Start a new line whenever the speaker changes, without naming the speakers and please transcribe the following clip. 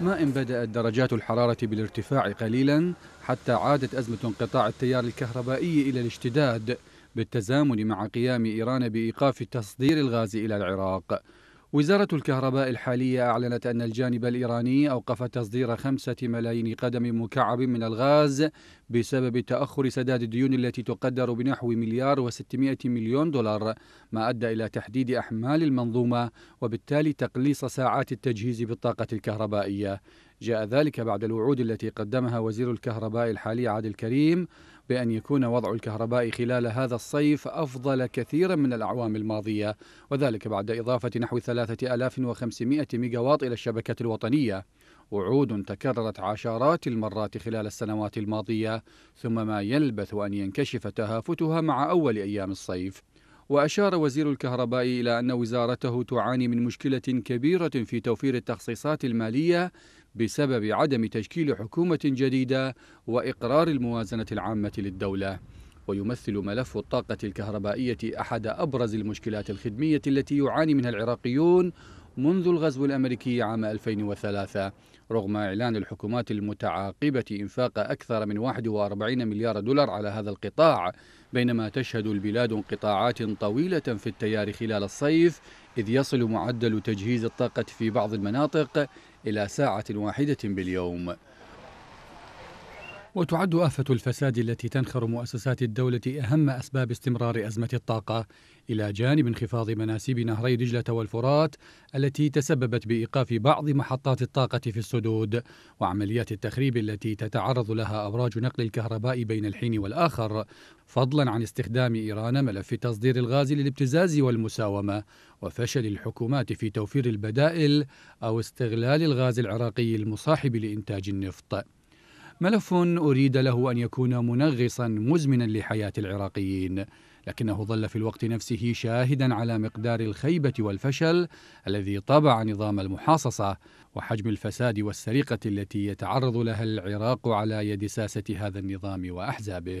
ما إن بدأت درجات الحرارة بالارتفاع قليلا حتى عادت أزمة انقطاع التيار الكهربائي إلى الاشتداد بالتزامن مع قيام إيران بإيقاف تصدير الغاز إلى العراق وزارة الكهرباء الحالية أعلنت أن الجانب الإيراني أوقف تصدير خمسة ملايين قدم مكعب من الغاز بسبب تأخر سداد الديون التي تقدر بنحو مليار وستمائة مليون دولار ما أدى إلى تحديد أحمال المنظومة وبالتالي تقليص ساعات التجهيز بالطاقة الكهربائية جاء ذلك بعد الوعود التي قدمها وزير الكهرباء الحالي عادل كريم بأن يكون وضع الكهرباء خلال هذا الصيف أفضل كثيرا من الأعوام الماضية وذلك بعد إضافة نحو 3500 ميجاوات إلى الشبكة الوطنية وعود تكررت عشرات المرات خلال السنوات الماضية ثم ما يلبث أن ينكشف تهافتها مع أول أيام الصيف وأشار وزير الكهرباء إلى أن وزارته تعاني من مشكلة كبيرة في توفير التخصيصات المالية بسبب عدم تشكيل حكومة جديدة وإقرار الموازنة العامة للدولة ويمثل ملف الطاقة الكهربائية أحد أبرز المشكلات الخدمية التي يعاني منها العراقيون منذ الغزو الأمريكي عام 2003 رغم إعلان الحكومات المتعاقبة إنفاق أكثر من 41 مليار دولار على هذا القطاع بينما تشهد البلاد انقطاعات طويلة في التيار خلال الصيف إذ يصل معدل تجهيز الطاقة في بعض المناطق إلى ساعة واحدة باليوم وتعد آفة الفساد التي تنخر مؤسسات الدولة أهم أسباب استمرار أزمة الطاقة إلى جانب انخفاض مناسيب نهري دجلة والفرات التي تسببت بإيقاف بعض محطات الطاقة في السدود وعمليات التخريب التي تتعرض لها أبراج نقل الكهرباء بين الحين والآخر فضلا عن استخدام إيران ملف تصدير الغاز للابتزاز والمساومة وفشل الحكومات في توفير البدائل أو استغلال الغاز العراقي المصاحب لإنتاج النفط ملف أريد له أن يكون منغصا مزمنا لحياة العراقيين لكنه ظل في الوقت نفسه شاهدا على مقدار الخيبة والفشل الذي طبع نظام المحاصصة وحجم الفساد والسرقة التي يتعرض لها العراق على يد ساسة هذا النظام وأحزابه